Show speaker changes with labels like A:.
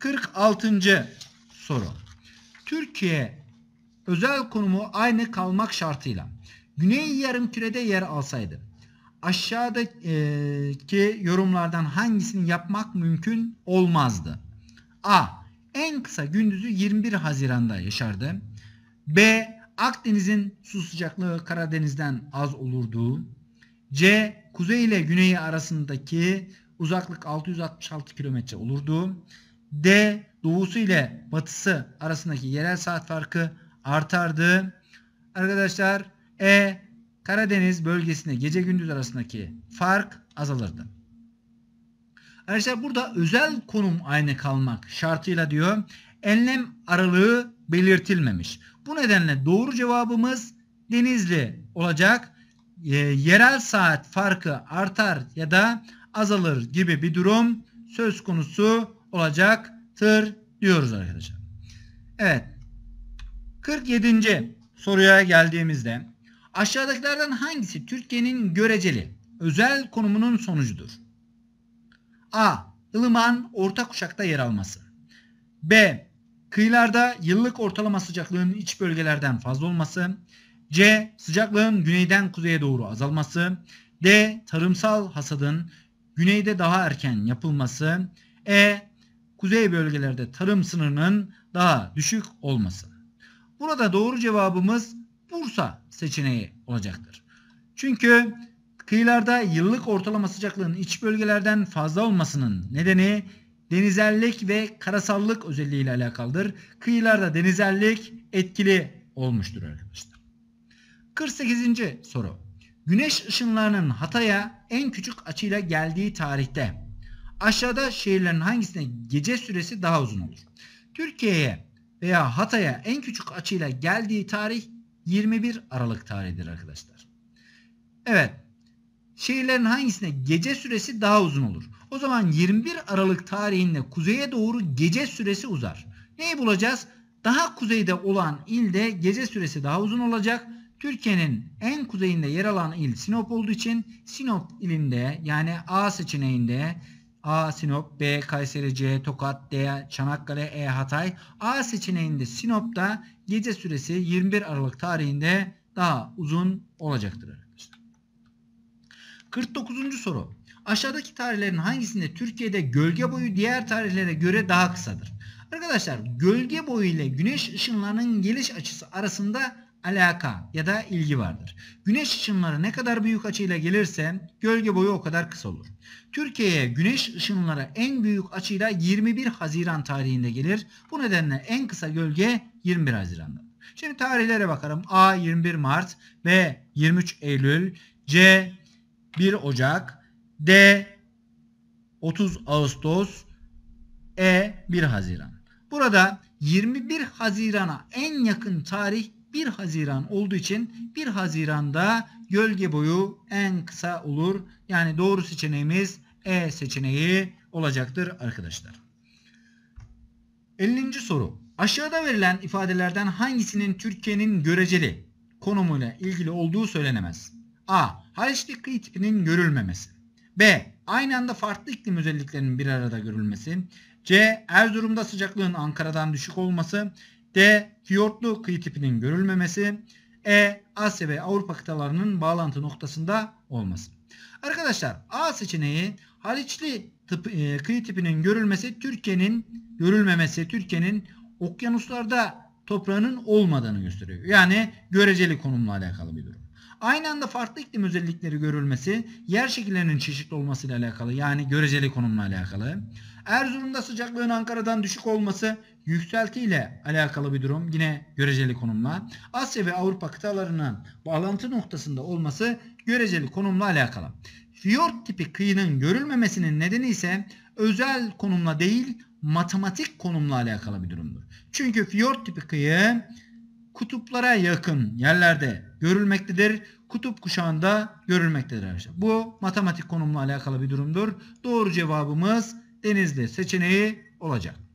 A: 46. soru. Türkiye özel konumu aynı kalmak şartıyla Güney yarımkürede yer alsaydı aşağıdaki yorumlardan hangisini yapmak mümkün olmazdı? A. En kısa gündüzü 21 Haziran'da yaşardı. B. Akdeniz'in su sıcaklığı Karadeniz'den az olurdu. C. Kuzey ile güney arasındaki uzaklık 666 kilometre olurdu. D doğusu ile batısı arasındaki yerel saat farkı artardı. Arkadaşlar E Karadeniz bölgesinde gece gündüz arasındaki fark azalırdı. Arkadaşlar burada özel konum aynı kalmak şartıyla diyor enlem aralığı belirtilmemiş. Bu nedenle doğru cevabımız Denizli olacak. E, yerel saat farkı artar ya da azalır gibi bir durum söz konusu olacaktır diyoruz arkadaşlar. Evet. 47. soruya geldiğimizde aşağıdakilerden hangisi Türkiye'nin göreceli özel konumunun sonucudur? A. Ilıman orta kuşakta yer alması. B. Kıyılarda yıllık ortalama sıcaklığın iç bölgelerden fazla olması. C. Sıcaklığın güneyden kuzeye doğru azalması. D. Tarımsal hasadın güneyde daha erken yapılması. E kuzey bölgelerde tarım sınırının daha düşük olması. Burada doğru cevabımız Bursa seçeneği olacaktır. Çünkü kıyılarda yıllık ortalama sıcaklığın iç bölgelerden fazla olmasının nedeni denizellik ve karasallık özelliği ile alakalıdır. Kıyılarda denizellik etkili olmuştur arkadaşlar. 48. soru. Güneş ışınlarının Hatay'a en küçük açıyla geldiği tarihte Aşağıda şehirlerin hangisine gece süresi daha uzun olur? Türkiye'ye veya Hatay'a en küçük açıyla geldiği tarih 21 Aralık tarihidir arkadaşlar. Evet. Şehirlerin hangisine gece süresi daha uzun olur? O zaman 21 Aralık tarihinde kuzeye doğru gece süresi uzar. Neyi bulacağız? Daha kuzeyde olan ilde gece süresi daha uzun olacak. Türkiye'nin en kuzeyinde yer alan il Sinop olduğu için Sinop ilinde yani A seçeneğinde A. Sinop B. Kayseri C. Tokat D. Çanakkale E. Hatay A seçeneğinde Sinop'ta gece süresi 21 Aralık tarihinde daha uzun olacaktır arkadaşlar. 49. soru. Aşağıdaki tarihlerin hangisinde Türkiye'de gölge boyu diğer tarihlere göre daha kısadır? Arkadaşlar gölge boyu ile güneş ışınlarının geliş açısı arasında alaka ya da ilgi vardır. Güneş ışınları ne kadar büyük açıyla gelirse gölge boyu o kadar kısa olur. Türkiye'ye güneş ışınları en büyük açıyla 21 Haziran tarihinde gelir. Bu nedenle en kısa gölge 21 Haziran'da. Şimdi tarihlere bakalım. A 21 Mart, B 23 Eylül, C 1 Ocak, D 30 Ağustos, E 1 Haziran. Burada 21 Haziran'a en yakın tarih 1 Haziran olduğu için 1 Haziran'da gölge boyu en kısa olur. Yani doğru seçeneğimiz E seçeneği olacaktır arkadaşlar. 50. soru. Aşağıda verilen ifadelerden hangisinin Türkiye'nin göreceli konumuyla ilgili olduğu söylenemez? A. Haliçli kıyı tipinin görülmemesi. B. Aynı anda farklı iklim özelliklerinin bir arada görülmesi. C. Erzurum'da sıcaklığın Ankara'dan düşük olması. D. Fiyortlu kıyı tipinin görülmemesi. E. Asya ve Avrupa kıtalarının bağlantı noktasında olması. Arkadaşlar A seçeneği Haliçli tıp, e, kıyı tipinin görülmesi Türkiye'nin görülmemesi Türkiye'nin okyanuslarda toprağının olmadığını gösteriyor. Yani göreceli konumla alakalı bir durum. Aynı anda farklı iklim özellikleri görülmesi yer şekillerinin çeşitli olmasıyla alakalı yani göreceli konumla alakalı. Erzurum'da sıcaklığın Ankara'dan düşük olması yükseltiyle alakalı bir durum. Yine göreceli konumla. Asya ve Avrupa kıtalarının bağlantı noktasında olması göreceli konumla alakalı. Fiyort tipi kıyının görülmemesinin nedeni ise özel konumla değil matematik konumla alakalı bir durumdur. Çünkü fiyort tipi kıyı kutuplara yakın yerlerde görülmektedir. Kutup kuşağında görülmektedir arkadaşlar. Bu matematik konumla alakalı bir durumdur. Doğru cevabımız Denizli seçeneği olacak.